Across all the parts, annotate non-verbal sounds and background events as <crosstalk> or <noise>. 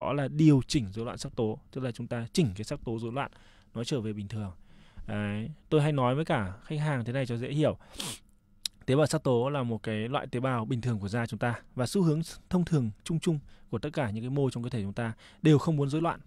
đó là điều chỉnh rối loạn sắc tố tức là chúng ta chỉnh cái sắc tố rối loạn nó trở về bình thường Đấy. tôi hay nói với cả khách hàng thế này cho dễ hiểu tế bào sắc tố là một cái loại tế bào bình thường của da chúng ta và xu hướng thông thường chung chung của tất cả những cái mô trong cơ thể chúng ta đều không muốn rối loạn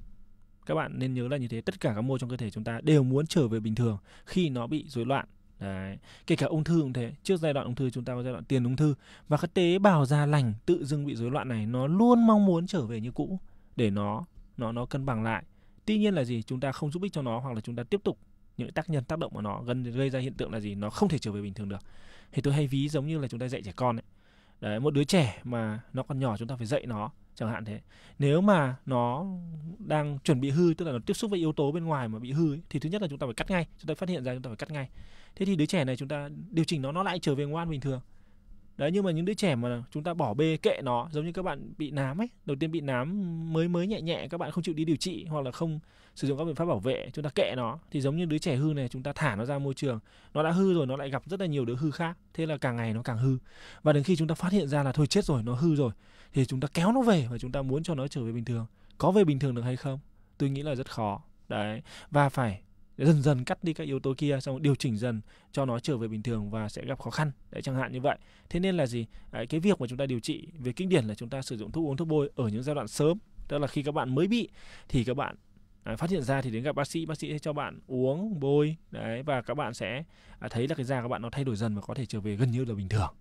các bạn nên nhớ là như thế tất cả các mô trong cơ thể chúng ta đều muốn trở về bình thường khi nó bị rối loạn Đấy. kể cả ung thư cũng thế trước giai đoạn ung thư chúng ta có giai đoạn tiền ung thư và các tế bào da lành tự dưng bị rối loạn này nó luôn mong muốn trở về như cũ để nó nó nó cân bằng lại tuy nhiên là gì chúng ta không giúp ích cho nó hoặc là chúng ta tiếp tục những tác nhân tác động của nó gần gây ra hiện tượng là gì nó không thể trở về bình thường được thì tôi hay ví giống như là chúng ta dạy trẻ con ấy đấy một đứa trẻ mà nó còn nhỏ chúng ta phải dạy nó chẳng hạn thế nếu mà nó đang chuẩn bị hư tức là nó tiếp xúc với yếu tố bên ngoài mà bị hư ấy, thì thứ nhất là chúng ta phải cắt ngay chúng ta phát hiện ra chúng ta phải cắt ngay thế thì đứa trẻ này chúng ta điều chỉnh nó nó lại trở về ngoan bình thường đấy nhưng mà những đứa trẻ mà chúng ta bỏ bê kệ nó giống như các bạn bị nám ấy đầu tiên bị nám mới mới nhẹ nhẹ các bạn không chịu đi điều trị hoặc là không sử dụng các biện pháp bảo vệ chúng ta kệ nó thì giống như đứa trẻ hư này chúng ta thả nó ra môi trường nó đã hư rồi nó lại gặp rất là nhiều đứa hư khác thế là càng ngày nó càng hư và đến khi chúng ta phát hiện ra là thôi chết rồi nó hư rồi thì chúng ta kéo nó về và chúng ta muốn cho nó trở về bình thường có về bình thường được hay không tôi nghĩ là rất khó đấy và phải dần dần cắt đi các yếu tố kia xong điều chỉnh dần cho nó trở về bình thường và sẽ gặp khó khăn đấy chẳng hạn như vậy thế nên là gì à, cái việc mà chúng ta điều trị về kinh điển là chúng ta sử dụng thuốc uống thuốc bôi ở những giai đoạn sớm tức là khi các bạn mới bị thì các bạn À, phát hiện ra thì đến gặp bác sĩ bác sĩ sẽ cho bạn uống bôi đấy và các bạn sẽ à, thấy là cái da các bạn nó thay đổi dần và có thể trở về gần như là bình thường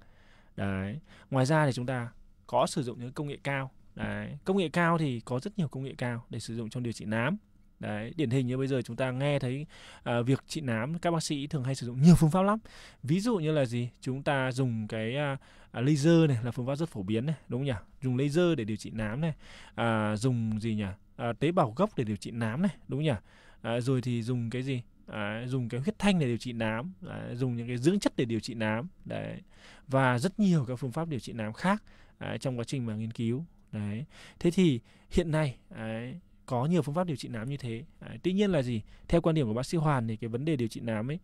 đấy ngoài ra thì chúng ta có sử dụng những công nghệ cao đấy công nghệ cao thì có rất nhiều công nghệ cao để sử dụng trong điều trị nám Đấy, điển hình như bây giờ chúng ta nghe thấy à, việc trị nám các bác sĩ thường hay sử dụng nhiều phương pháp lắm. Ví dụ như là gì? Chúng ta dùng cái à, à, laser này là phương pháp rất phổ biến này, đúng không nhỉ? Dùng laser để điều trị nám này, à, dùng gì nhỉ? À, tế bào gốc để điều trị nám này, đúng không nhỉ? À, rồi thì dùng cái gì? À, dùng cái huyết thanh để điều trị nám, à, dùng những cái dưỡng chất để điều trị nám, đấy và rất nhiều các phương pháp điều trị nám khác à, trong quá trình mà nghiên cứu đấy thế thì hiện nay đấy, à, có nhiều phương pháp điều trị nám như thế à, tuy nhiên là gì theo quan điểm của bác sĩ hoàn thì cái vấn đề điều trị nám ấy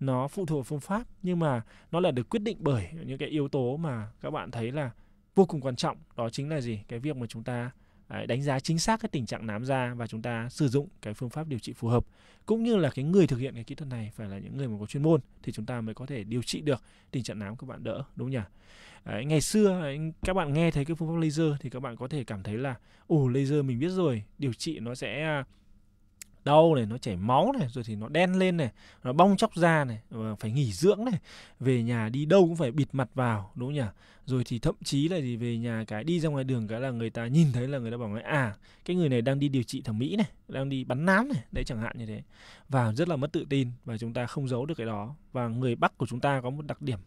nó phụ thuộc vào phương pháp nhưng mà nó là được quyết định bởi những cái yếu tố mà các bạn thấy là vô cùng quan trọng đó chính là gì cái việc mà chúng ta đánh giá chính xác cái tình trạng nám da và chúng ta sử dụng cái phương pháp điều trị phù hợp cũng như là cái người thực hiện cái kỹ thuật này phải là những người mà có chuyên môn thì chúng ta mới có thể điều trị được tình trạng nám các bạn đỡ đúng không nhỉ Đấy, ngày xưa các bạn nghe thấy cái phương pháp laser thì các bạn có thể cảm thấy là ồ laser mình biết rồi điều trị nó sẽ à, đau này nó chảy máu này rồi thì nó đen lên này nó bong chóc da này phải nghỉ dưỡng này về nhà đi đâu cũng phải bịt mặt vào đúng không nhỉ rồi thì thậm chí là gì về nhà cái đi ra ngoài đường cái là người ta nhìn thấy là người ta bảo là à cái người này đang đi điều trị thẩm mỹ này đang đi bắn nám này đấy chẳng hạn như thế và rất là mất tự tin và chúng ta không giấu được cái đó và người bắc của chúng ta có một đặc điểm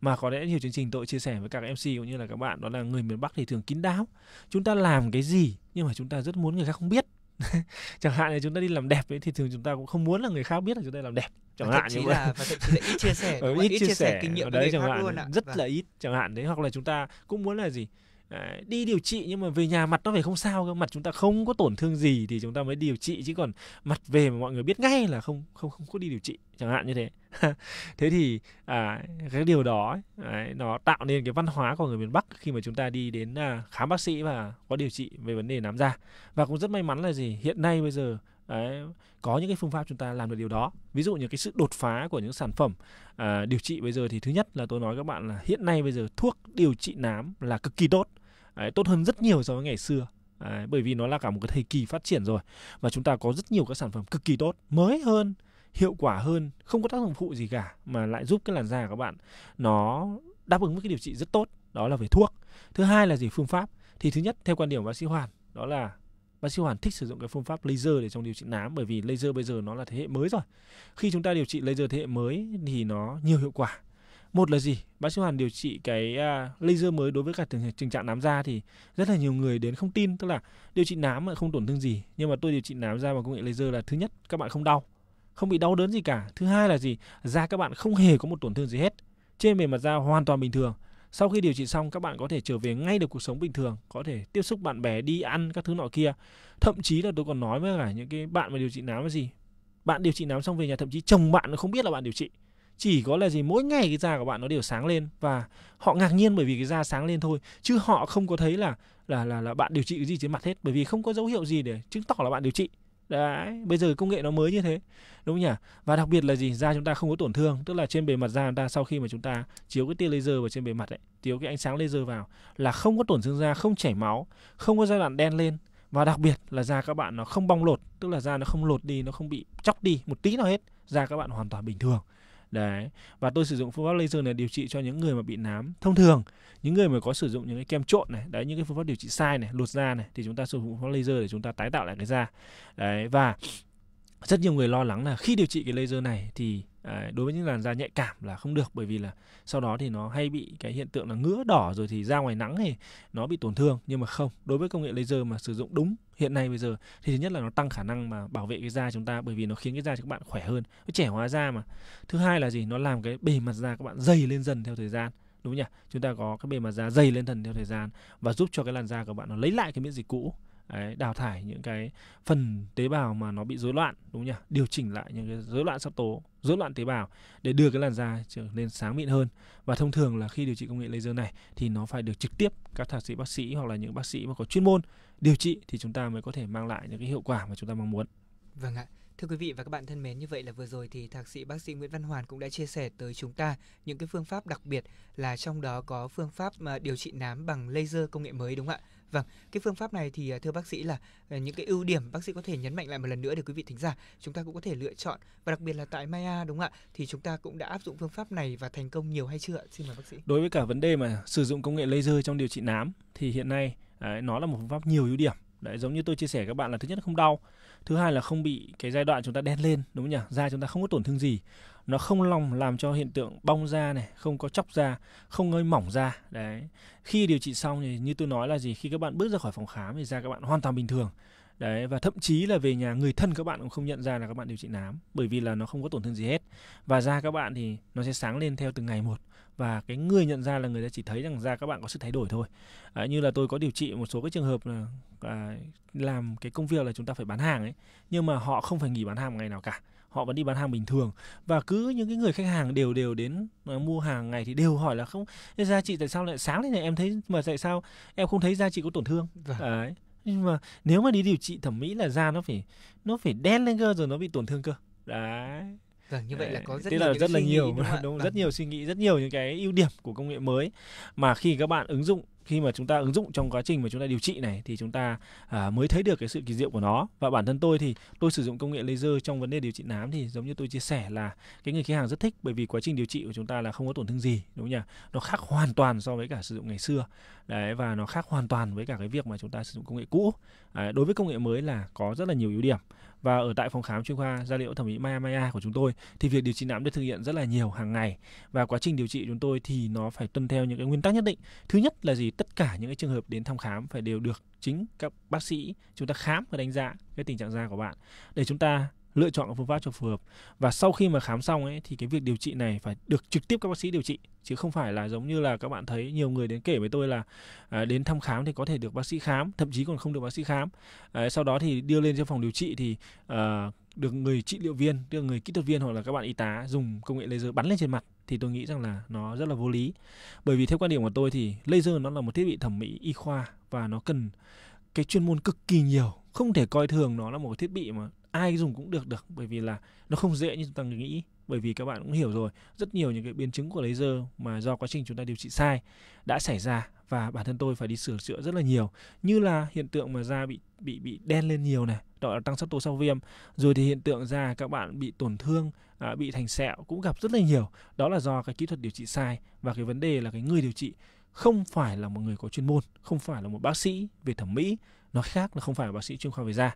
mà có lẽ nhiều chương trình tôi chia sẻ với các MC cũng như là các bạn đó là người miền Bắc thì thường kín đáo. Chúng ta làm cái gì nhưng mà chúng ta rất muốn người khác không biết <laughs> chẳng hạn là chúng ta đi làm đẹp ấy thì thường chúng ta cũng không muốn là người khác biết là chúng ta làm đẹp chẳng hạn như vậy thậm chí là ít chia sẻ <laughs> ừ, ít, ít chia, chia sẻ, sẻ kinh nghiệm đấy chẳng hạn luôn ạ. rất và... Vâng. là ít chẳng hạn đấy hoặc là chúng ta cũng muốn là gì Đấy, đi điều trị nhưng mà về nhà mặt nó phải không sao cơ mặt chúng ta không có tổn thương gì thì chúng ta mới điều trị chứ còn mặt về mà mọi người biết ngay là không không không có đi điều trị chẳng hạn như thế <laughs> thế thì à, cái điều đó ấy, nó tạo nên cái văn hóa của người miền Bắc khi mà chúng ta đi đến à, khám bác sĩ và có điều trị về vấn đề nám da và cũng rất may mắn là gì hiện nay bây giờ đấy, có những cái phương pháp chúng ta làm được điều đó ví dụ như cái sự đột phá của những sản phẩm à, điều trị bây giờ thì thứ nhất là tôi nói các bạn là hiện nay bây giờ thuốc điều trị nám là cực kỳ tốt Đấy, tốt hơn rất nhiều so với ngày xưa Đấy, bởi vì nó là cả một cái thời kỳ phát triển rồi và chúng ta có rất nhiều các sản phẩm cực kỳ tốt mới hơn hiệu quả hơn không có tác dụng phụ gì cả mà lại giúp cái làn da của các bạn nó đáp ứng với cái điều trị rất tốt đó là về thuốc thứ hai là gì phương pháp thì thứ nhất theo quan điểm của bác sĩ hoàn đó là bác sĩ hoàn thích sử dụng cái phương pháp laser để trong điều trị nám bởi vì laser bây giờ nó là thế hệ mới rồi khi chúng ta điều trị laser thế hệ mới thì nó nhiều hiệu quả một là gì bác sĩ hoàn điều trị cái uh, laser mới đối với cả tình, tình trạng nám da thì rất là nhiều người đến không tin tức là điều trị nám mà không tổn thương gì nhưng mà tôi điều trị nám da bằng công nghệ laser là thứ nhất các bạn không đau không bị đau đớn gì cả thứ hai là gì da các bạn không hề có một tổn thương gì hết trên bề mặt da hoàn toàn bình thường sau khi điều trị xong các bạn có thể trở về ngay được cuộc sống bình thường có thể tiếp xúc bạn bè đi ăn các thứ nọ kia thậm chí là tôi còn nói với cả những cái bạn mà điều trị nám là gì bạn điều trị nám xong về nhà thậm chí chồng bạn nó không biết là bạn điều trị chỉ có là gì mỗi ngày cái da của bạn nó đều sáng lên và họ ngạc nhiên bởi vì cái da sáng lên thôi chứ họ không có thấy là là là là bạn điều trị cái gì trên mặt hết bởi vì không có dấu hiệu gì để chứng tỏ là bạn điều trị Đấy, bây giờ công nghệ nó mới như thế đúng không nhỉ và đặc biệt là gì da chúng ta không có tổn thương tức là trên bề mặt da chúng ta sau khi mà chúng ta chiếu cái tia laser vào trên bề mặt ấy chiếu cái ánh sáng laser vào là không có tổn thương da không chảy máu không có giai đoạn đen lên và đặc biệt là da các bạn nó không bong lột tức là da nó không lột đi nó không bị chóc đi một tí nào hết da các bạn hoàn toàn bình thường đấy và tôi sử dụng phương pháp laser này điều trị cho những người mà bị nám thông thường những người mà có sử dụng những cái kem trộn này đấy những cái phương pháp điều trị sai này lột da này thì chúng ta sử dụng phương pháp laser để chúng ta tái tạo lại cái da đấy và rất nhiều người lo lắng là khi điều trị cái laser này thì à, đối với những làn da nhạy cảm là không được bởi vì là sau đó thì nó hay bị cái hiện tượng là ngứa đỏ rồi thì ra ngoài nắng thì nó bị tổn thương nhưng mà không đối với công nghệ laser mà sử dụng đúng hiện nay bây giờ thì thứ nhất là nó tăng khả năng mà bảo vệ cái da chúng ta bởi vì nó khiến cái da của các bạn khỏe hơn nó trẻ hóa da mà thứ hai là gì nó làm cái bề mặt da các bạn dày lên dần theo thời gian đúng nhỉ chúng ta có cái bề mặt da dày lên dần theo thời gian và giúp cho cái làn da của bạn nó lấy lại cái miễn dịch cũ Đấy, đào thải những cái phần tế bào mà nó bị rối loạn đúng nhỉ điều chỉnh lại những cái rối loạn sắc tố rối loạn tế bào để đưa cái làn da trở nên sáng mịn hơn và thông thường là khi điều trị công nghệ laser này thì nó phải được trực tiếp các thạc sĩ bác sĩ hoặc là những bác sĩ mà có chuyên môn điều trị thì chúng ta mới có thể mang lại những cái hiệu quả mà chúng ta mong muốn vâng ạ Thưa quý vị và các bạn thân mến, như vậy là vừa rồi thì thạc sĩ bác sĩ Nguyễn Văn Hoàn cũng đã chia sẻ tới chúng ta những cái phương pháp đặc biệt là trong đó có phương pháp mà điều trị nám bằng laser công nghệ mới đúng không ạ? Vâng, cái phương pháp này thì à, thưa bác sĩ là à, những cái ưu điểm bác sĩ có thể nhấn mạnh lại một lần nữa để quý vị thính giả chúng ta cũng có thể lựa chọn và đặc biệt là tại Maya đúng không ạ? Thì chúng ta cũng đã áp dụng phương pháp này và thành công nhiều hay chưa? Xin mời bác sĩ. Đối với cả vấn đề mà sử dụng công nghệ laser trong điều trị nám thì hiện nay à, nó là một phương pháp nhiều ưu điểm. Đấy, giống như tôi chia sẻ các bạn là thứ nhất là không đau, thứ hai là không bị cái giai đoạn chúng ta đen lên đúng không nhỉ? Da chúng ta không có tổn thương gì nó không lòng làm cho hiện tượng bong da này không có chóc da không hơi mỏng da đấy khi điều trị xong thì như tôi nói là gì khi các bạn bước ra khỏi phòng khám thì da các bạn hoàn toàn bình thường đấy và thậm chí là về nhà người thân các bạn cũng không nhận ra là các bạn điều trị nám bởi vì là nó không có tổn thương gì hết và da các bạn thì nó sẽ sáng lên theo từng ngày một và cái người nhận ra là người ta chỉ thấy rằng da các bạn có sự thay đổi thôi à, như là tôi có điều trị một số cái trường hợp là à, làm cái công việc là chúng ta phải bán hàng ấy nhưng mà họ không phải nghỉ bán hàng một ngày nào cả họ vẫn đi bán hàng bình thường và cứ những cái người khách hàng đều đều đến ờ, mua hàng ngày thì đều hỏi là không gia trị tại sao lại sáng thế này em thấy mà tại sao em không thấy gia trị có tổn thương vâng. đấy nhưng mà nếu mà đi điều trị thẩm mỹ là da nó phải nó phải đen lên cơ rồi nó bị tổn thương cơ đấy Vâng, như vậy là có rất Thế nhiều là rất là nhiều nghĩ, đúng, <laughs> đúng, dạ. rất nhiều suy nghĩ rất nhiều những cái ưu điểm của công nghệ mới mà khi các bạn ứng dụng khi mà chúng ta ứng dụng trong quá trình mà chúng ta điều trị này thì chúng ta à, mới thấy được cái sự kỳ diệu của nó và bản thân tôi thì tôi sử dụng công nghệ laser trong vấn đề điều trị nám thì giống như tôi chia sẻ là cái người khách hàng rất thích bởi vì quá trình điều trị của chúng ta là không có tổn thương gì đúng không nhỉ nó khác hoàn toàn so với cả sử dụng ngày xưa đấy và nó khác hoàn toàn với cả cái việc mà chúng ta sử dụng công nghệ cũ à, đối với công nghệ mới là có rất là nhiều ưu điểm và ở tại phòng khám chuyên khoa da liễu thẩm mỹ Maya Maya của chúng tôi thì việc điều trị nám được thực hiện rất là nhiều hàng ngày và quá trình điều trị chúng tôi thì nó phải tuân theo những cái nguyên tắc nhất định thứ nhất là gì tất cả những cái trường hợp đến thăm khám phải đều được chính các bác sĩ chúng ta khám và đánh giá cái tình trạng da của bạn để chúng ta lựa chọn phương pháp cho phù hợp và sau khi mà khám xong ấy thì cái việc điều trị này phải được trực tiếp các bác sĩ điều trị chứ không phải là giống như là các bạn thấy nhiều người đến kể với tôi là à, đến thăm khám thì có thể được bác sĩ khám thậm chí còn không được bác sĩ khám à, sau đó thì đưa lên cho phòng điều trị thì à, được người trị liệu viên, được người kỹ thuật viên hoặc là các bạn y tá dùng công nghệ laser bắn lên trên mặt thì tôi nghĩ rằng là nó rất là vô lý. Bởi vì theo quan điểm của tôi thì laser nó là một thiết bị thẩm mỹ y khoa và nó cần cái chuyên môn cực kỳ nhiều không thể coi thường nó là một thiết bị mà ai dùng cũng được được bởi vì là nó không dễ như chúng ta nghĩ bởi vì các bạn cũng hiểu rồi rất nhiều những cái biến chứng của laser mà do quá trình chúng ta điều trị sai đã xảy ra và bản thân tôi phải đi sửa chữa rất là nhiều như là hiện tượng mà da bị bị bị đen lên nhiều này đó là tăng sắc tố sau viêm rồi thì hiện tượng da các bạn bị tổn thương à, bị thành sẹo cũng gặp rất là nhiều đó là do cái kỹ thuật điều trị sai và cái vấn đề là cái người điều trị không phải là một người có chuyên môn không phải là một bác sĩ về thẩm mỹ nó khác là không phải là bác sĩ chuyên khoa về da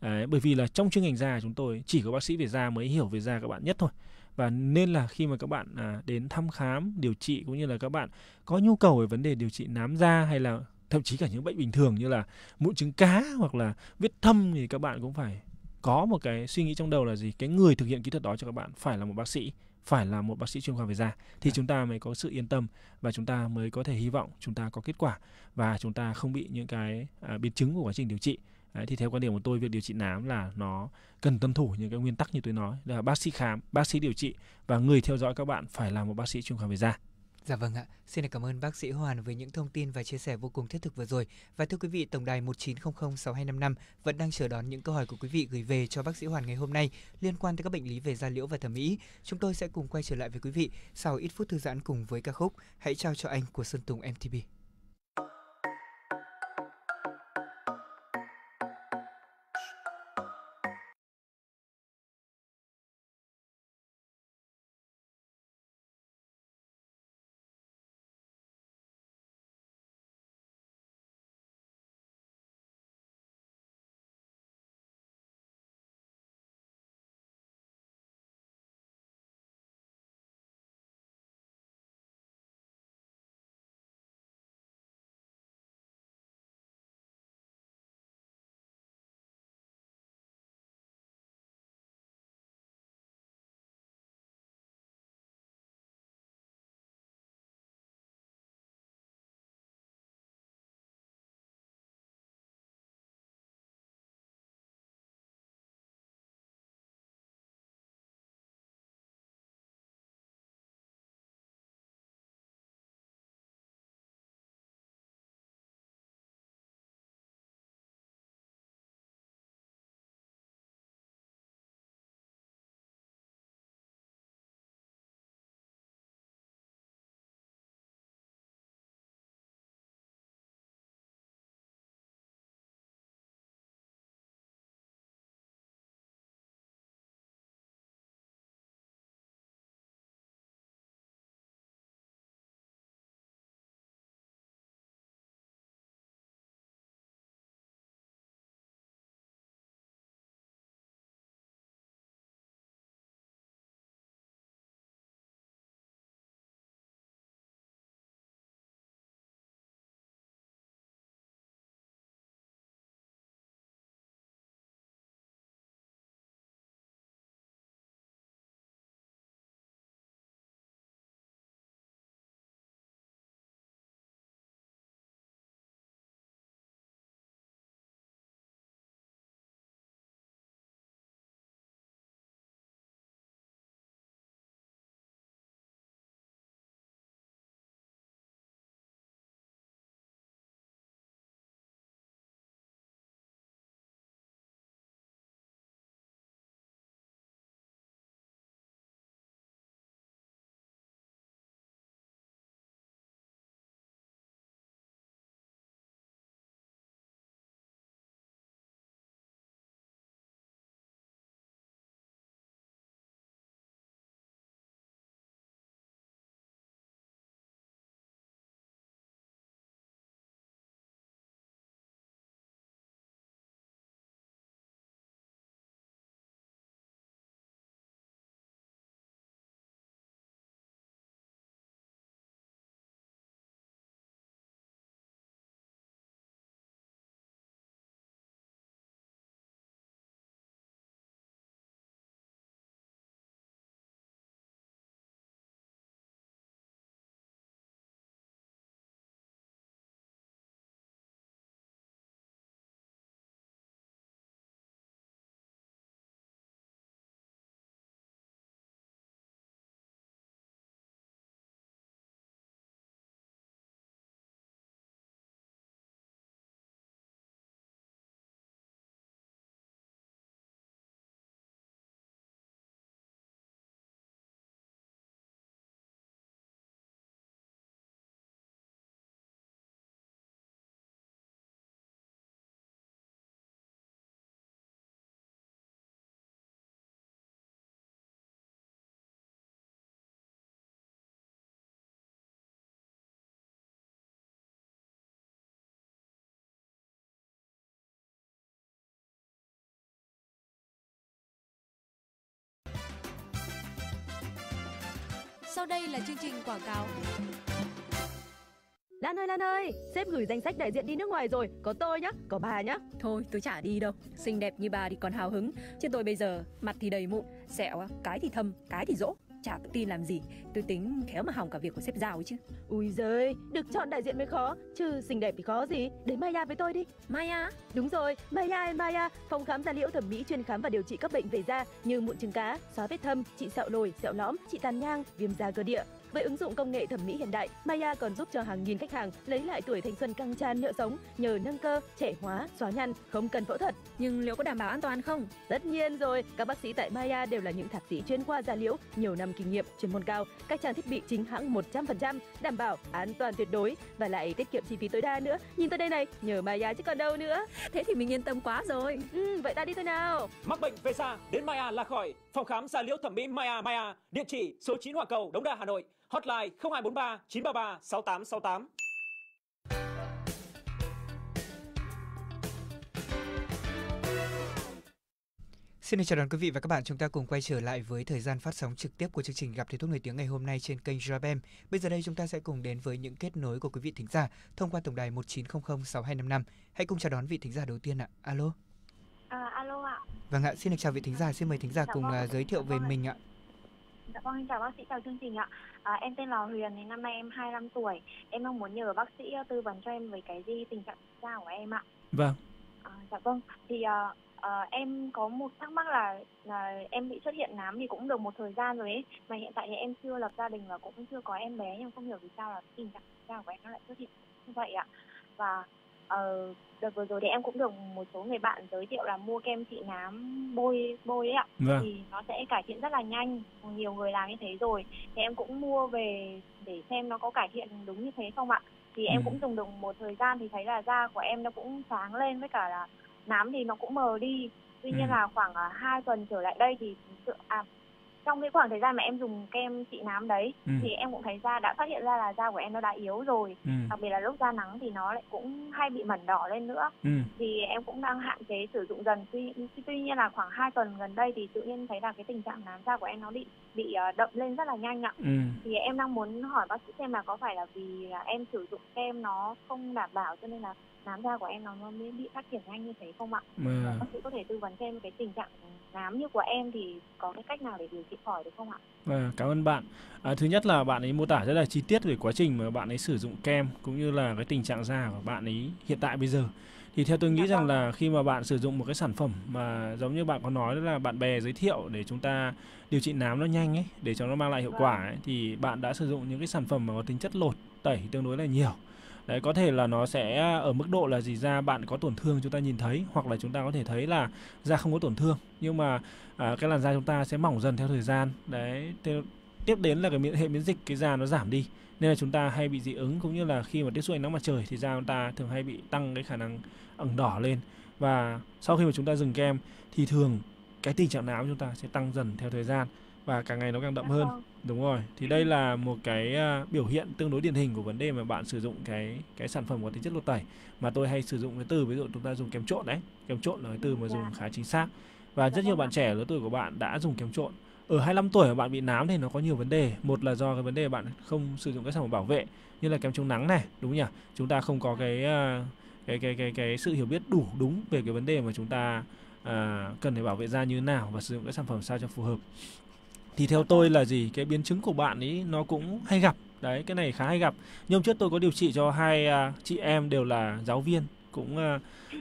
Đấy, bởi vì là trong chuyên ngành da chúng tôi chỉ có bác sĩ về da mới hiểu về da các bạn nhất thôi và nên là khi mà các bạn à, đến thăm khám điều trị cũng như là các bạn có nhu cầu về vấn đề điều trị nám da hay là thậm chí cả những bệnh bình thường như là mụn trứng cá hoặc là vết thâm thì các bạn cũng phải có một cái suy nghĩ trong đầu là gì cái người thực hiện kỹ thuật đó cho các bạn phải là một bác sĩ phải là một bác sĩ chuyên khoa về da thì à. chúng ta mới có sự yên tâm và chúng ta mới có thể hy vọng chúng ta có kết quả và chúng ta không bị những cái à, biến chứng của quá trình điều trị Đấy, thì theo quan điểm của tôi việc điều trị nám là nó cần tuân thủ những cái nguyên tắc như tôi nói là bác sĩ khám bác sĩ điều trị và người theo dõi các bạn phải là một bác sĩ chuyên khoa về da Dạ vâng ạ, xin cảm ơn bác sĩ Hoàn với những thông tin và chia sẻ vô cùng thiết thực vừa rồi. Và thưa quý vị, Tổng đài 19006255 vẫn đang chờ đón những câu hỏi của quý vị gửi về cho bác sĩ Hoàn ngày hôm nay liên quan tới các bệnh lý về da liễu và thẩm mỹ. Chúng tôi sẽ cùng quay trở lại với quý vị sau ít phút thư giãn cùng với ca khúc Hãy trao cho anh của Sơn Tùng MTP. sau đây là chương trình quảng cáo. Lan ơi Lan ơi, sếp gửi danh sách đại diện đi nước ngoài rồi, có tôi nhá, có bà nhá. Thôi, tôi chả đi đâu. Xinh đẹp như bà thì còn hào hứng, chứ tôi bây giờ mặt thì đầy mụn, sẹo, cái thì thâm, cái thì rỗ. Chả tự tin làm gì Tôi tính khéo mà hỏng cả việc của sếp giàu chứ Ui giời, được chọn đại diện mới khó Chứ xinh đẹp thì khó gì Đến Maya với tôi đi Maya? Đúng rồi, Maya Maya Phòng khám da liễu thẩm mỹ chuyên khám và điều trị các bệnh về da Như mụn trứng cá, xóa vết thâm, trị sẹo lồi, sẹo lõm, trị tàn nhang, viêm da cơ địa với ứng dụng công nghệ thẩm mỹ hiện đại, Maya còn giúp cho hàng nghìn khách hàng lấy lại tuổi thanh xuân căng tràn nhựa sống nhờ nâng cơ, trẻ hóa, xóa nhăn, không cần phẫu thuật. Nhưng liệu có đảm bảo an toàn không? Tất nhiên rồi, các bác sĩ tại Maya đều là những thạc sĩ chuyên khoa da liễu, nhiều năm kinh nghiệm, chuyên môn cao, các trang thiết bị chính hãng 100%, đảm bảo an toàn tuyệt đối và lại tiết kiệm chi phí tối đa nữa. Nhìn tôi đây này, nhờ Maya chứ còn đâu nữa. Thế thì mình yên tâm quá rồi. Ừ, vậy ta đi thôi nào. Mắc bệnh về xa, đến Maya là khỏi. Phòng khám da liễu thẩm mỹ Maya Maya, địa chỉ số 9 Hòa Cầu, Đống Đa, Hà Nội hotline 0243 933 6868. Xin chào đón quý vị và các bạn, chúng ta cùng quay trở lại với thời gian phát sóng trực tiếp của chương trình Gặp thầy thuốc người tiếng ngày hôm nay trên kênh Jabem. Bây giờ đây chúng ta sẽ cùng đến với những kết nối của quý vị thính giả thông qua tổng đài 1900 6255. Hãy cùng chào đón vị thính giả đầu tiên ạ. Alo. À, alo ạ. Vâng ạ, xin được chào vị thính giả, xin mời thính giả chào dạ cùng vâng. À, giới thiệu dạ về vâng mình ạ. Dạ vâng, chào bác sĩ, chào chương trình ạ. À, em tên là Huyền, thì năm nay em 25 tuổi. Em mong muốn nhờ bác sĩ ờ, tư vấn cho em về cái gì tình trạng da của em ạ. Vâng. À, dạ vâng, thì à, à, em có một thắc mắc là, là em bị xuất hiện nám thì cũng được một thời gian rồi ấy. Mà hiện tại thì em chưa lập gia đình và cũng chưa có em bé nhưng không hiểu vì sao là tình trạng da của em nó lại xuất hiện như vậy ạ. Và Ờ, đợt vừa rồi thì em cũng được một số người bạn giới thiệu là mua kem trị nám bôi bôi ấy ạ vâng. thì nó sẽ cải thiện rất là nhanh nhiều người làm như thế rồi thì em cũng mua về để xem nó có cải thiện đúng như thế không ạ thì em ừ. cũng dùng được một thời gian thì thấy là da của em nó cũng sáng lên với cả là nám thì nó cũng mờ đi tuy nhiên ừ. là khoảng à, hai tuần trở lại đây thì sự à, trong cái khoảng thời gian mà em dùng kem trị nám đấy ừ. thì em cũng thấy ra đã phát hiện ra là da của em nó đã yếu rồi ừ. đặc biệt là lúc ra nắng thì nó lại cũng hay bị mẩn đỏ lên nữa ừ. thì em cũng đang hạn chế sử dụng dần tuy tuy nhiên là khoảng 2 tuần gần đây thì tự nhiên thấy là cái tình trạng nám da của em nó bị bị ờ, đậm lên rất là nhanh ạ ừ. thì em đang muốn hỏi bác sĩ xem là có phải là vì em sử dụng kem nó không đảm bảo cho nên là nám da của em nó mới bị phát triển nhanh như thế không ạ? À. sĩ có thể tư vấn cho em cái tình trạng nám như của em thì có cái cách nào để điều trị khỏi được không ạ? À, cảm ơn bạn. À, thứ nhất là bạn ấy mô tả rất là chi tiết về quá trình mà bạn ấy sử dụng kem cũng như là cái tình trạng da của bạn ấy hiện tại bây giờ. Thì theo tôi nghĩ dạ rằng vâng. là khi mà bạn sử dụng một cái sản phẩm mà giống như bạn có nói là bạn bè giới thiệu để chúng ta điều trị nám nó nhanh ấy, để cho nó mang lại hiệu quả vâng. ấy, thì bạn đã sử dụng những cái sản phẩm mà có tính chất lột tẩy tương đối là nhiều đấy có thể là nó sẽ ở mức độ là gì da bạn có tổn thương chúng ta nhìn thấy hoặc là chúng ta có thể thấy là da không có tổn thương nhưng mà à, cái làn da chúng ta sẽ mỏng dần theo thời gian đấy theo, tiếp đến là cái miễn hệ miễn dịch cái da nó giảm đi nên là chúng ta hay bị dị ứng cũng như là khi mà tiếp xúc ánh nắng mặt trời thì da chúng ta thường hay bị tăng cái khả năng ửng đỏ lên và sau khi mà chúng ta dừng kem thì thường cái tình trạng nám chúng ta sẽ tăng dần theo thời gian và càng ngày nó càng đậm dạ hơn vâng. đúng rồi thì đây ừ. là một cái à, biểu hiện tương đối điển hình của vấn đề mà bạn sử dụng cái cái sản phẩm có tính chất lột tẩy mà tôi hay sử dụng cái từ ví dụ chúng ta dùng kem trộn đấy kem trộn là cái từ mà dạ. dùng khá chính xác và dạ rất nhiều vâng bạn trẻ lứa tuổi của bạn đã dùng kem trộn ở 25 tuổi mà bạn bị nám thì nó có nhiều vấn đề một là do cái vấn đề bạn không sử dụng các sản phẩm bảo vệ như là kem chống nắng này đúng nhỉ chúng ta không có cái à, cái cái cái cái sự hiểu biết đủ đúng về cái vấn đề mà chúng ta à, cần phải bảo vệ da như thế nào và sử dụng các sản phẩm sao cho phù hợp thì theo tôi là gì cái biến chứng của bạn ấy nó cũng hay gặp đấy cái này khá hay gặp nhưng trước tôi có điều trị cho hai uh, chị em đều là giáo viên cũng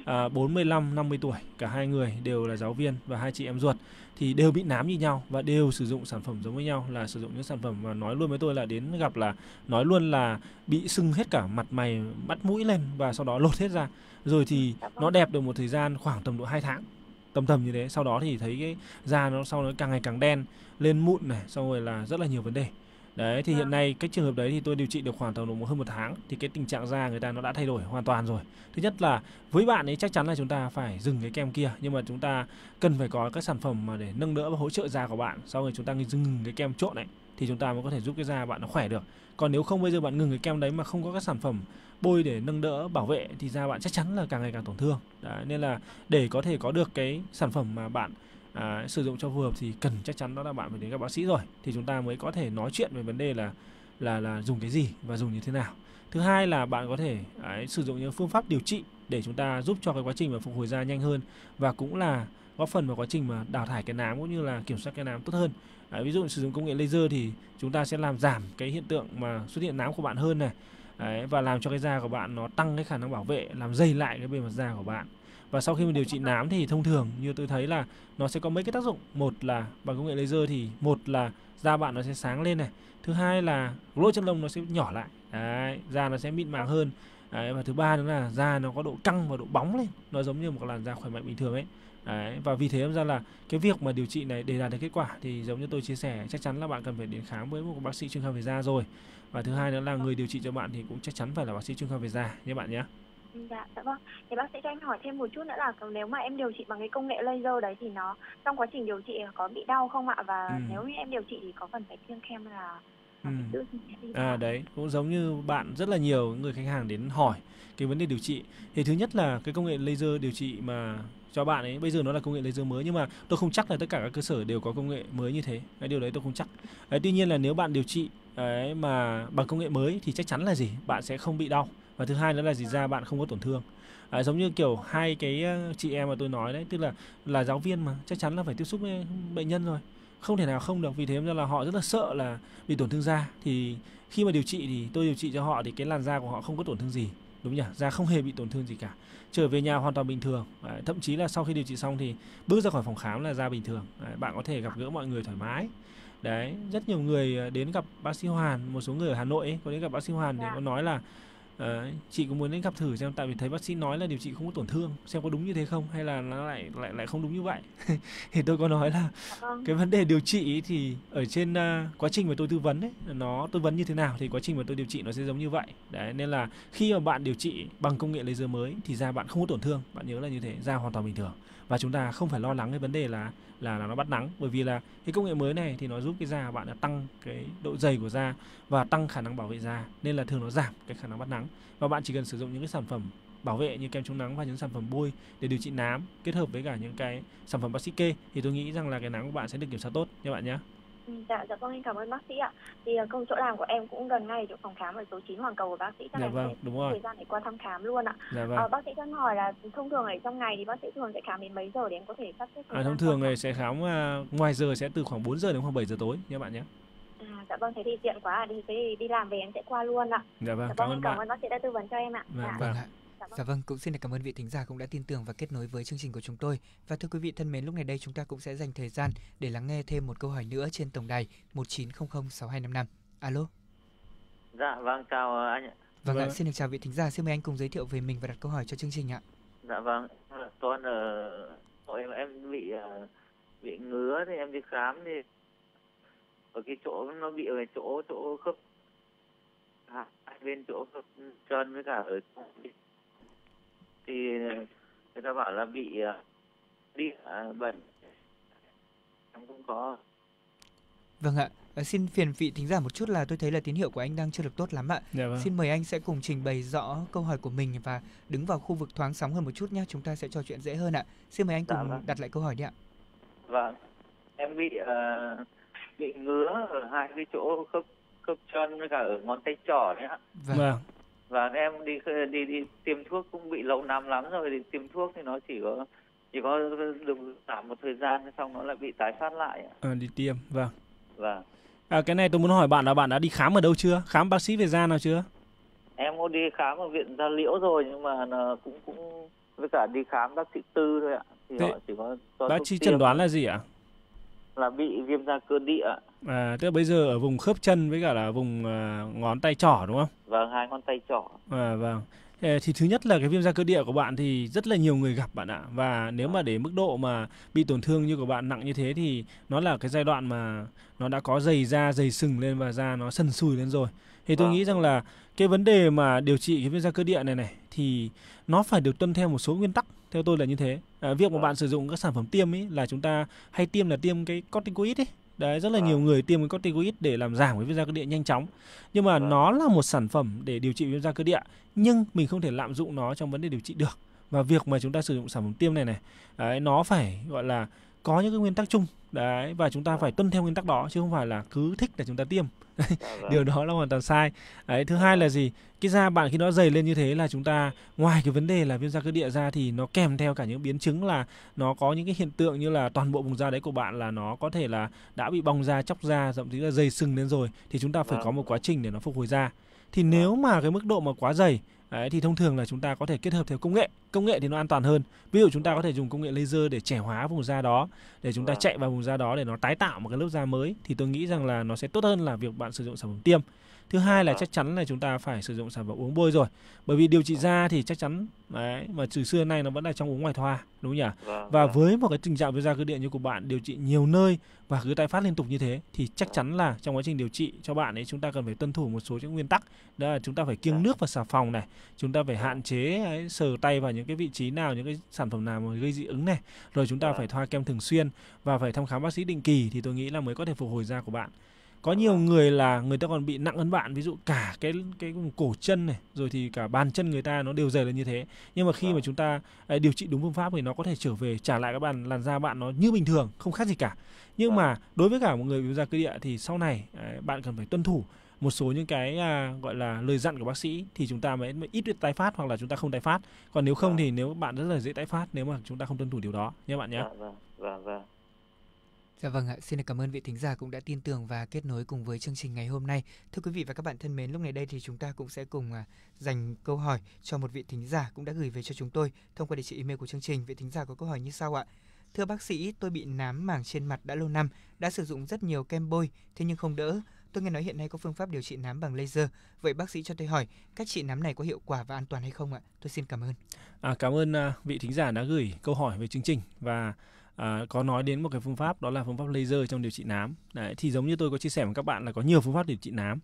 à, uh, 45 50 tuổi cả hai người đều là giáo viên và hai chị em ruột thì đều bị nám như nhau và đều sử dụng sản phẩm giống với nhau là sử dụng những sản phẩm và nói luôn với tôi là đến gặp là nói luôn là bị sưng hết cả mặt mày mắt mũi lên và sau đó lột hết ra rồi thì dạ vâng. nó đẹp được một thời gian khoảng tầm độ 2 tháng tầm tầm như thế sau đó thì thấy cái da nó sau nó càng ngày càng đen lên mụn này xong rồi là rất là nhiều vấn đề đấy thì hiện vâng. nay cái trường hợp đấy thì tôi điều trị được khoảng tầm độ hơn một tháng thì cái tình trạng da người ta nó đã thay đổi hoàn toàn rồi thứ nhất là với bạn ấy chắc chắn là chúng ta phải dừng cái kem kia nhưng mà chúng ta cần phải có các sản phẩm mà để nâng đỡ và hỗ trợ da của bạn sau rồi chúng ta dừng cái kem trộn này thì chúng ta mới có thể giúp cái da bạn nó khỏe được còn nếu không bây giờ bạn ngừng cái kem đấy mà không có các sản phẩm bôi để nâng đỡ bảo vệ thì da bạn chắc chắn là càng ngày càng tổn thương Đấy, nên là để có thể có được cái sản phẩm mà bạn à, sử dụng cho phù hợp thì cần chắc chắn đó là bạn phải đến các bác sĩ rồi thì chúng ta mới có thể nói chuyện về vấn đề là là là dùng cái gì và dùng như thế nào thứ hai là bạn có thể ấy, sử dụng những phương pháp điều trị để chúng ta giúp cho cái quá trình mà phục hồi da nhanh hơn và cũng là góp phần vào quá trình mà đào thải cái nám cũng như là kiểm soát cái nám tốt hơn à, ví dụ sử dụng công nghệ laser thì chúng ta sẽ làm giảm cái hiện tượng mà xuất hiện nám của bạn hơn này Đấy, và làm cho cái da của bạn nó tăng cái khả năng bảo vệ làm dày lại cái bề mặt da của bạn và sau khi mà điều trị nám thì thông thường như tôi thấy là nó sẽ có mấy cái tác dụng một là bằng công nghệ laser thì một là da bạn nó sẽ sáng lên này thứ hai là lỗ chân lông nó sẽ nhỏ lại Đấy, da nó sẽ mịn màng hơn Đấy, và thứ ba nữa là da nó có độ căng và độ bóng lên nó giống như một làn da khỏe mạnh bình thường ấy Đấy, và vì thế ra là cái việc mà điều trị này để đạt được kết quả thì giống như tôi chia sẻ chắc chắn là bạn cần phải đến khám với một bác sĩ chuyên khoa về da rồi và thứ hai nữa là người điều trị cho bạn thì cũng chắc chắn phải là bác sĩ chuyên khoa về da nhé bạn nhé. Dạ, dạ vâng. Thì bác sĩ cho em hỏi thêm một chút nữa là nếu mà em điều trị bằng cái công nghệ laser đấy thì nó trong quá trình điều trị có bị đau không ạ? Và ừ. nếu như em điều trị thì có cần phải kiêng khem là Ừ. À đấy, cũng giống như bạn rất là nhiều người khách hàng đến hỏi cái vấn đề điều trị. Thì thứ nhất là cái công nghệ laser điều trị mà cho bạn ấy bây giờ nó là công nghệ laser mới nhưng mà tôi không chắc là tất cả các cơ sở đều có công nghệ mới như thế cái điều đấy tôi không chắc đấy, tuy nhiên là nếu bạn điều trị ấy mà bằng công nghệ mới thì chắc chắn là gì bạn sẽ không bị đau và thứ hai nữa là gì da bạn không có tổn thương à, giống như kiểu hai cái ờ, chị em mà tôi nói đấy tức là là giáo viên mà chắc chắn là phải tiếp xúc với bệnh nhân rồi không thể nào không được vì thế nên là họ rất là sợ là bị tổn thương da thì khi mà điều trị thì tôi điều trị cho họ thì cái làn da của họ không có tổn thương gì đúng nhỉ da không hề bị tổn thương gì cả trở về nhà hoàn toàn bình thường thậm chí là sau khi điều trị xong thì bước ra khỏi phòng khám là da bình thường bạn có thể gặp gỡ mọi người thoải mái đấy rất nhiều người à, đến gặp bác sĩ Hoàn một số người ở Hà Nội ấy, có đến gặp bác sĩ Hoàn thì dạ. có nói là à, chị cũng muốn đến gặp thử xem tại vì thấy bác sĩ nói là điều trị không có tổn thương xem có đúng như thế không hay là nó lại lại lại không đúng như vậy <laughs> thì tôi có nói là vâng. cái vấn đề điều trị thì ở trên uh, quá trình mà tôi tư vấn ấy nó tư vấn như thế nào thì quá trình mà tôi điều trị nó sẽ giống như vậy đấy nên là khi mà bạn điều trị bằng công nghệ laser mới thì da bạn không có tổn thương bạn nhớ là như thế da hoàn toàn bình thường và chúng ta không phải lo lắng cái vấn đề là là là nó bắt nắng bởi vì là cái công nghệ mới này thì nó giúp cái da bạn là tăng cái độ dày của da và tăng khả năng bảo vệ da nên là thường nó giảm cái khả năng bắt nắng và bạn chỉ cần sử dụng những cái sản phẩm bảo vệ như kem chống nắng và những sản phẩm bôi để điều trị nám kết hợp với cả những cái sản phẩm bác sĩ kê thì tôi nghĩ rằng là cái nắng của bạn sẽ được kiểm soát tốt nha bạn nhé Dạ, dạ vâng, em cảm ơn bác sĩ ạ. Thì uh, ờ, công chỗ làm của em cũng gần ngay chỗ phòng khám ở số 9 Hoàng Cầu của bác sĩ. Chắc dạ vâng, đúng rồi. Thời gian để qua thăm khám luôn ạ. Dạ ờ, vâng. À, bác sĩ cho hỏi là thông thường ở trong ngày thì bác sĩ thường sẽ khám đến mấy giờ để em có thể sắp xếp thời à, Thông thường này sẽ khám uh, ngoài giờ sẽ từ khoảng 4 giờ đến khoảng 7 giờ tối nha bạn nhé. À, dạ vâng, thế thì tiện quá à. Đi, đi, làm về em sẽ qua luôn ạ. Dạ vâng, dạ vâng cảm, cảm ơn, cảm ơn bác sĩ đã tư vấn cho em ạ. Vâng, dạ. vâng. Dạ dạ vâng, cũng xin được cảm ơn vị thính giả cũng đã tin tưởng và kết nối với chương trình của chúng tôi. Và thưa quý vị thân mến, lúc này đây chúng ta cũng sẽ dành thời gian để lắng nghe thêm một câu hỏi nữa trên tổng đài 19006255. Alo. Dạ vâng, chào anh ạ. Vâng, vâng. Ạ, xin được chào vị thính giả, xin mời anh cùng giới thiệu về mình và đặt câu hỏi cho chương trình ạ. Dạ vâng, con ở hội em, em bị ờ, bị ngứa thì em đi khám thì ở cái chỗ nó bị ở chỗ chỗ khớp à, bên chỗ khớp chân với cả ở thì người ta bảo là bị ờ, đi ờ, bẩn em cũng có Vâng ạ, ờ, xin phiền vị thính giả một chút là tôi thấy là tín hiệu của anh đang chưa được tốt lắm ạ. Dạ vâng. Xin mời anh sẽ cùng trình bày rõ câu hỏi của mình và đứng vào khu vực thoáng sóng hơn một chút nhé. Chúng ta sẽ trò chuyện dễ hơn ạ. Xin mời anh dạ cùng dạ vâng. đặt lại câu hỏi đi ạ. Vâng, em bị uh, bị ngứa ở hai cái chỗ khớp khớp chân với cả ở ngón tay trỏ đấy ạ. Vâng. vâng và em đi đi đi tiêm thuốc cũng bị lâu năm lắm rồi thì tiêm thuốc thì nó chỉ có chỉ có được giảm một thời gian xong nó lại bị tái phát lại à, đi tiêm vâng vâng à, cái này tôi muốn hỏi bạn là bạn đã đi khám ở đâu chưa khám bác sĩ về da nào chưa em có đi khám ở viện da liễu rồi nhưng mà cũng cũng với cả đi khám bác sĩ tư thôi ạ thì Thế, họ chỉ có bác sĩ chẩn đoán là gì ạ là bị viêm da cơ địa À, tức là bây giờ ở vùng khớp chân với cả là vùng à, ngón tay trỏ đúng không? Vâng, hai ngón tay trỏ. À vâng. Thì thứ nhất là cái viêm da cơ địa của bạn thì rất là nhiều người gặp bạn ạ Và nếu mà để mức độ mà bị tổn thương như của bạn nặng như thế thì Nó là cái giai đoạn mà nó đã có dày da, dày sừng lên và da nó sần sùi lên rồi Thì tôi vâng. nghĩ rằng là cái vấn đề mà điều trị cái viêm da cơ địa này này Thì nó phải được tuân theo một số nguyên tắc Theo tôi là như thế à, Việc mà vâng. bạn sử dụng các sản phẩm tiêm ấy là chúng ta hay tiêm là tiêm cái corticoid ấy đấy rất là à. nhiều người tiêm cái corticoid để làm giảm cái viêm da cơ địa nhanh chóng nhưng mà à. nó là một sản phẩm để điều trị viêm da cơ địa nhưng mình không thể lạm dụng nó trong vấn đề điều trị được và việc mà chúng ta sử dụng sản phẩm tiêm này này đấy, nó phải gọi là có những cái nguyên tắc chung đấy và chúng ta vâng. phải tuân theo nguyên tắc đó chứ không phải là cứ thích là chúng ta tiêm Dạ <laughs> vâng. điều đó là hoàn toàn sai đấy thứ dạ hai là vâng. gì cái da bạn khi nó dày lên như thế là chúng ta ngoài cái vấn đề là viêm da cơ địa ra thì nó kèm theo cả những biến chứng là nó có những cái hiện tượng như là toàn bộ vùng da đấy của bạn là nó có thể là đã bị bong da chóc da thậm chí là dày sừng lên rồi thì chúng ta phải vâng. có một quá trình để nó phục hồi da thì dạ. nếu mà cái mức độ mà quá dày Đấy, thì thông thường là chúng ta có thể kết hợp theo công nghệ công nghệ thì nó an toàn hơn ví dụ chúng ta có thể dùng công nghệ laser để trẻ hóa vùng da đó để chúng ta vâng. chạy vào vùng da đó để nó tái tạo một cái lớp da mới thì tôi nghĩ rằng là nó sẽ tốt hơn là việc bạn sử dụng sản phẩm tiêm thứ hai là vâng. chắc chắn là chúng ta phải sử dụng sản phẩm uống bôi rồi bởi vì điều trị vâng. da thì chắc chắn đấy mà từ xưa nay nó vẫn là trong uống ngoài thoa đúng nhỉ vâng, và với một cái tình trạng viêm da cơ địa như của bạn điều trị nhiều nơi và cứ tái phát liên tục như thế thì chắc chắn là trong quá trình điều trị cho bạn ấy chúng ta cần phải tuân thủ một số những nguyên tắc đó là chúng ta phải kiêng dạ. nước và xà phòng này chúng ta phải dạ. hạn chế ấy, sờ tay vào những cái vị trí nào những cái sản phẩm nào mà gây dị ứng này rồi chúng ta dạ. phải thoa kem thường xuyên và phải thăm khám bác sĩ định kỳ thì tôi nghĩ là mới có thể phục hồi da của bạn có nhiều người là người ta còn bị nặng hơn bạn ví dụ cả cái cái cổ chân này rồi thì cả bàn chân người ta nó đều dày lên như thế nhưng mà khi à. mà chúng ta ấy, à, điều trị đúng phương pháp thì nó có thể trở về trả lại các bạn làn da bạn nó như bình thường không khác gì cả nhưng à. mà đối với cả một người bị da cơ địa thì sau này ấy, à, bạn cần phải tuân thủ một số những cái à, gọi là lời dặn của bác sĩ thì chúng ta mới, mới ít tái phát hoặc là chúng ta không tái phát còn nếu không à. thì nếu bạn rất là dễ tái phát nếu mà chúng ta không tuân thủ điều đó nhé bạn nhé dạ, vâng vâng vâng Dạ vâng ạ, xin cảm ơn vị thính giả cũng đã tin tưởng và kết nối cùng với chương trình ngày hôm nay. Thưa quý vị và các bạn thân mến, lúc này đây thì chúng ta cũng sẽ cùng à, dành câu hỏi cho một vị thính giả cũng đã gửi về cho chúng tôi thông qua địa chỉ email của chương trình. Vị thính giả có câu hỏi như sau ạ. Thưa bác sĩ, tôi bị nám mảng trên mặt đã lâu năm, đã sử dụng rất nhiều kem bôi, thế nhưng không đỡ. Tôi nghe nói hiện nay có phương pháp điều trị nám bằng laser. Vậy bác sĩ cho tôi hỏi, cách trị nám này có hiệu quả và an toàn hay không ạ? Tôi xin cảm ơn. À, cảm ơn à, vị thính giả đã gửi câu hỏi về chương trình và à, có nói đến một cái phương pháp đó là phương pháp laser trong điều trị nám đấy, thì giống như tôi có chia sẻ với các bạn là có nhiều phương pháp điều trị nám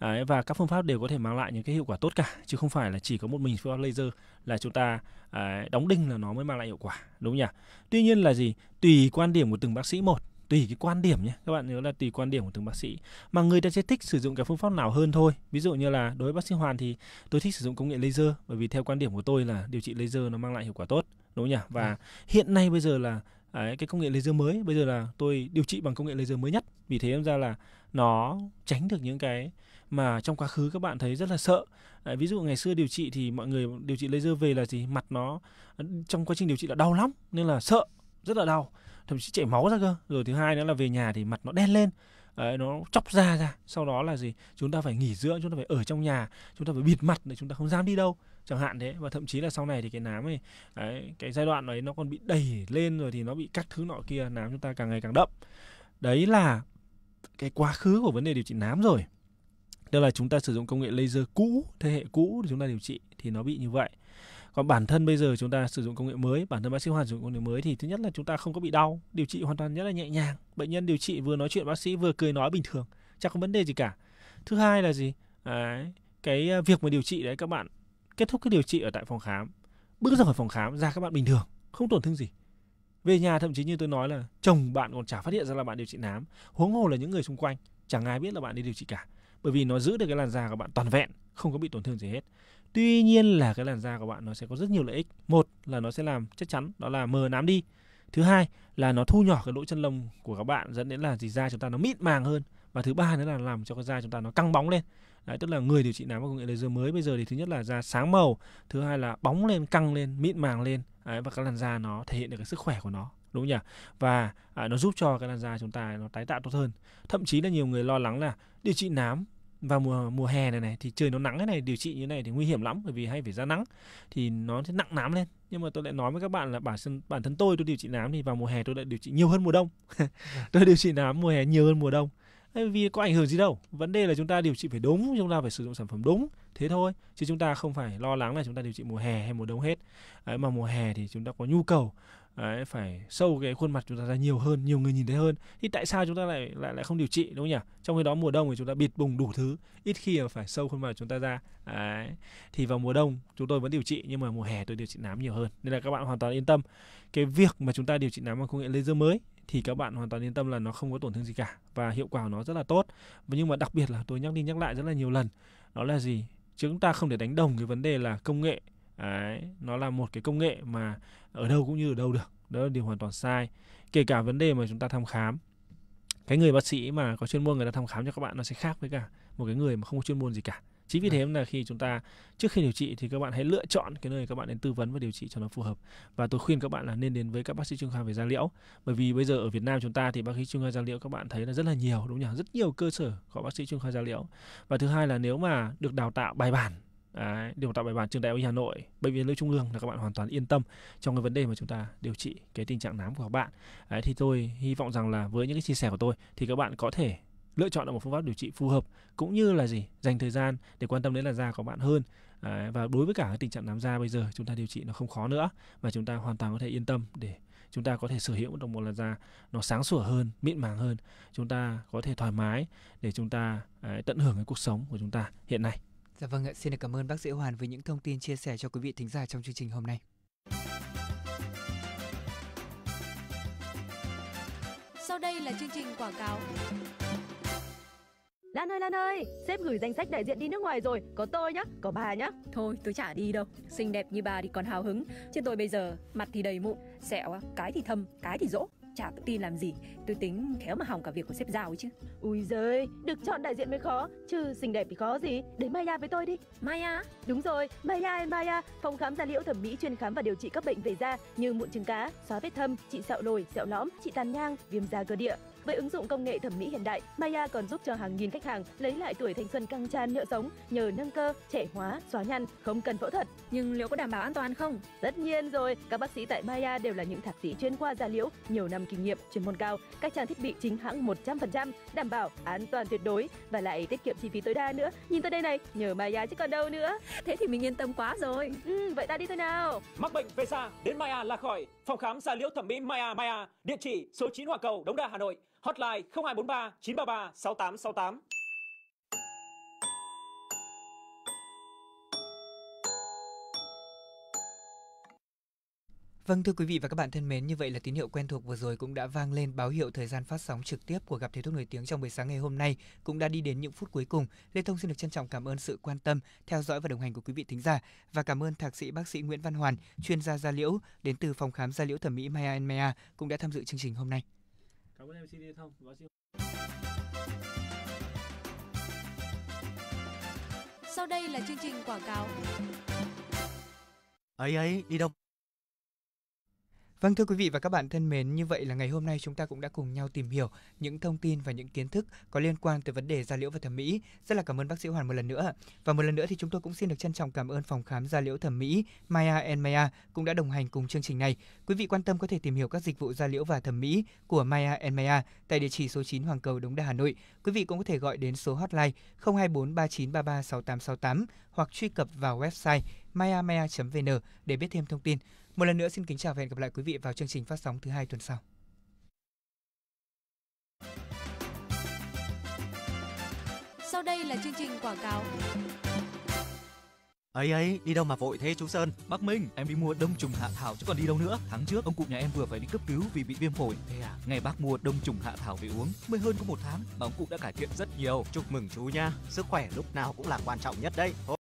đấy, và các phương pháp đều có thể mang lại những cái hiệu quả tốt cả chứ không phải là chỉ có một mình phương pháp laser là chúng ta à, đóng đinh là nó mới mang lại hiệu quả đúng nhỉ tuy nhiên là gì tùy quan điểm của từng bác sĩ một tùy cái quan điểm nhé các bạn nhớ là tùy quan điểm của từng bác sĩ mà người ta sẽ thích sử dụng cái phương pháp nào hơn thôi ví dụ như là đối với bác sĩ hoàn thì tôi thích sử dụng công nghệ laser bởi vì theo quan điểm của tôi là điều trị laser nó mang lại hiệu quả tốt đúng nhỉ và ừ. hiện nay bây giờ là Đấy, cái công nghệ laser mới bây giờ là tôi điều trị bằng công nghệ laser mới nhất vì thế em ra là nó tránh được những cái mà trong quá khứ các bạn thấy rất là sợ Đấy, ví dụ ngày xưa điều trị thì mọi người điều trị laser về là gì mặt nó trong quá trình điều trị là đau lắm nên là sợ rất là đau thậm chí chảy máu ra cơ rồi thứ hai nữa là về nhà thì mặt nó đen lên Đấy, nó chóc da ra sau đó là gì chúng ta phải nghỉ dưỡng chúng ta phải ở trong nhà chúng ta phải bịt mặt để chúng ta không dám đi đâu chẳng hạn thế và thậm chí là sau này thì cái nám này đấy, cái giai đoạn đấy nó còn bị đẩy lên rồi thì nó bị các thứ nọ kia nám chúng ta càng ngày càng đậm đấy là cái quá khứ của vấn đề điều trị nám rồi tức là chúng ta sử dụng công nghệ laser cũ thế hệ cũ để chúng ta điều trị thì nó bị như vậy còn bản thân bây giờ chúng ta sử dụng công nghệ mới bản thân bác sĩ hoàn sử dụng công nghệ mới thì thứ nhất là chúng ta không có bị đau điều trị hoàn toàn rất là nhẹ nhàng bệnh nhân điều trị vừa nói chuyện bác sĩ vừa cười nói bình thường chẳng có vấn đề gì cả thứ hai là gì à, cái việc mà điều trị đấy các bạn kết thúc cái điều trị ở tại phòng khám bước ra khỏi phòng khám ra các bạn bình thường không tổn thương gì về nhà thậm chí như tôi nói là chồng bạn còn chả phát hiện ra là bạn điều trị nám huống hồ là những người xung quanh chẳng ai biết là bạn đi điều trị cả bởi vì nó giữ được cái làn da của bạn toàn vẹn không có bị tổn thương gì hết tuy nhiên là cái làn da của bạn nó sẽ có rất nhiều lợi ích một là nó sẽ làm chắc chắn đó là mờ nám đi thứ hai là nó thu nhỏ cái lỗ chân lông của các bạn dẫn đến là gì da chúng ta nó mịn màng hơn và thứ ba nữa là làm cho cái da chúng ta nó căng bóng lên Đấy, tức là người điều trị nám bằng công nghệ laser mới bây giờ thì thứ nhất là da sáng màu, thứ hai là bóng lên, căng lên, mịn màng lên Đấy, và các làn da nó thể hiện được cái sức khỏe của nó đúng không nhỉ và à, nó giúp cho cái làn da chúng ta nó tái tạo tốt hơn thậm chí là nhiều người lo lắng là điều trị nám vào mùa mùa hè này này thì trời nó nắng thế này điều trị như này thì nguy hiểm lắm bởi vì hay phải ra nắng thì nó sẽ nặng nám lên nhưng mà tôi lại nói với các bạn là bản thân bản thân tôi tôi điều trị nám thì vào mùa hè tôi lại điều trị nhiều hơn mùa đông <laughs> tôi điều trị nám mùa hè nhiều hơn mùa đông vì có ảnh hưởng gì đâu vấn đề là chúng ta điều trị phải đúng chúng ta phải sử dụng sản phẩm đúng thế thôi chứ chúng ta không phải lo lắng là chúng ta điều trị mùa hè hay mùa đông hết đấy, mà mùa hè thì chúng ta có nhu cầu đấy, phải sâu cái khuôn mặt chúng ta ra nhiều hơn nhiều người nhìn thấy hơn thì tại sao chúng ta lại lại lại không điều trị đúng không nhỉ trong khi đó mùa đông thì chúng ta bịt bùng đủ thứ ít khi mà phải sâu khuôn mặt chúng ta ra đấy. thì vào mùa đông chúng tôi vẫn điều trị nhưng mà mùa hè tôi điều trị nám nhiều hơn nên là các bạn hoàn toàn yên tâm cái việc mà chúng ta điều trị nám bằng công nghệ laser mới thì các bạn hoàn toàn yên tâm là nó không có tổn thương gì cả và hiệu quả của nó rất là tốt và nhưng mà đặc biệt là tôi nhắc đi nhắc lại rất là nhiều lần đó là gì chúng ta không thể đánh đồng cái vấn đề là công nghệ Đấy, nó là một cái công nghệ mà ở đâu cũng như ở đâu được đó là điều hoàn toàn sai kể cả vấn đề mà chúng ta thăm khám cái người bác sĩ mà có chuyên môn người ta thăm khám cho các bạn nó sẽ khác với cả một cái người mà không có chuyên môn gì cả chính vì vâng. thế là khi chúng ta trước khi điều trị thì các bạn hãy lựa chọn cái nơi các bạn đến tư vấn và điều trị cho nó phù hợp và tôi khuyên các bạn là nên đến với các bác sĩ chuyên khoa về da liễu bởi vì bây giờ ở Việt Nam chúng ta thì bác sĩ chuyên khoa da liễu các bạn thấy là rất là nhiều đúng không nhỉ rất nhiều cơ sở có bác sĩ chuyên khoa da liễu và thứ hai là nếu mà được đào tạo bài bản Đấy, điều tạo bài bản trường đại học Hà Nội, bệnh viện Lê Trung Ương là các bạn hoàn toàn yên tâm trong cái vấn đề mà chúng ta điều trị cái tình trạng nám của các bạn. Đấy, thì tôi hy vọng rằng là với những cái chia sẻ của tôi thì các bạn có thể lựa chọn là một phương pháp điều trị phù hợp cũng như là gì dành thời gian để quan tâm đến làn da của bạn hơn à, và đối với cả cái tình trạng nám da bây giờ chúng ta điều trị nó không khó nữa và chúng ta hoàn toàn có thể yên tâm để chúng ta có thể sở hữu được một làn da nó sáng sủa hơn mịn màng hơn chúng ta có thể thoải mái để chúng ta à, tận hưởng cái cuộc sống của chúng ta hiện nay Dạ vâng ạ, xin được cảm ơn bác sĩ Hoàn với những thông tin chia sẻ cho quý vị thính giả trong chương trình hôm nay. Sau đây là chương trình quảng cáo. Lan ơi Lan ơi, sếp gửi danh sách đại diện đi nước ngoài rồi, có tôi nhá, có bà nhá. Thôi, tôi chả đi đâu, xinh đẹp như bà thì còn hào hứng, chứ tôi bây giờ mặt thì đầy mụn, sẹo, cái thì thâm, cái thì rỗ chả tự tin làm gì Tôi tính khéo mà hỏng cả việc của sếp giàu chứ Ui giời, được chọn đại diện mới khó Chứ xinh đẹp thì khó gì Đến Maya với tôi đi Maya? Đúng rồi, Maya and Maya Phòng khám da liễu thẩm mỹ chuyên khám và điều trị các bệnh về da Như mụn trứng cá, xóa vết thâm, trị sẹo lồi, sẹo lõm, trị tàn nhang, viêm da cơ địa với ứng dụng công nghệ thẩm mỹ hiện đại, Maya còn giúp cho hàng nghìn khách hàng lấy lại tuổi thanh xuân căng tràn nhựa sống nhờ nâng cơ, trẻ hóa, xóa nhăn, không cần phẫu thuật. Nhưng liệu có đảm bảo an toàn không? Tất nhiên rồi, các bác sĩ tại Maya đều là những thạc sĩ chuyên khoa da liễu, nhiều năm kinh nghiệm, chuyên môn cao, các trang thiết bị chính hãng 100%, đảm bảo an toàn tuyệt đối và lại tiết kiệm chi phí tối đa nữa. Nhìn tới đây này, nhờ Maya chứ còn đâu nữa. Thế thì mình yên tâm quá rồi. Ừ, vậy ta đi thôi nào. Mắc bệnh về da, đến Maya là khỏi. Phòng khám da liễu thẩm mỹ Maya Maya, địa chỉ số 9 Hòa Cầu, Đống Đa, Hà Nội hotline 0243 933 6868. Vâng thưa quý vị và các bạn thân mến, như vậy là tín hiệu quen thuộc vừa rồi cũng đã vang lên báo hiệu thời gian phát sóng trực tiếp của gặp thầy thuốc nổi tiếng trong buổi sáng ngày hôm nay cũng đã đi đến những phút cuối cùng. Lê Thông xin được trân trọng cảm ơn sự quan tâm, theo dõi và đồng hành của quý vị thính giả và cảm ơn thạc sĩ bác sĩ Nguyễn Văn Hoàn, chuyên gia da liễu đến từ phòng khám da liễu thẩm mỹ Maya Mea cũng đã tham dự chương trình hôm nay. Cảm ơn MC Liên Thông, võ sĩ Sau đây là chương trình quảng cáo. Ấy ấy, đi đâu? Vâng thưa quý vị và các bạn thân mến, như vậy là ngày hôm nay chúng ta cũng đã cùng nhau tìm hiểu những thông tin và những kiến thức có liên quan tới vấn đề da liễu và thẩm mỹ. Rất là cảm ơn bác sĩ Hoàn một lần nữa. Và một lần nữa thì chúng tôi cũng xin được trân trọng cảm ơn phòng khám da liễu thẩm mỹ Maya and Maya cũng đã đồng hành cùng chương trình này. Quý vị quan tâm có thể tìm hiểu các dịch vụ da liễu và thẩm mỹ của Maya and Maya tại địa chỉ số 9 Hoàng Cầu Đống Đa Hà Nội. Quý vị cũng có thể gọi đến số hotline 024 3933 6868 hoặc truy cập vào website mayamaya.vn để biết thêm thông tin. Một lần nữa xin kính chào và hẹn gặp lại quý vị vào chương trình phát sóng thứ hai tuần sau. Sau đây là chương trình quảng cáo. ấy ấy đi đâu mà vội thế chú sơn bắc minh em đi mua đông trùng hạ thảo chứ còn đi đâu nữa tháng trước ông cụ nhà em vừa phải đi cấp cứu vì bị viêm phổi thế à ngày bác mua đông trùng hạ thảo về uống mới hơn có một tháng mà ông cụ đã cải thiện rất nhiều chúc mừng chú nha sức khỏe lúc nào cũng là quan trọng nhất đấy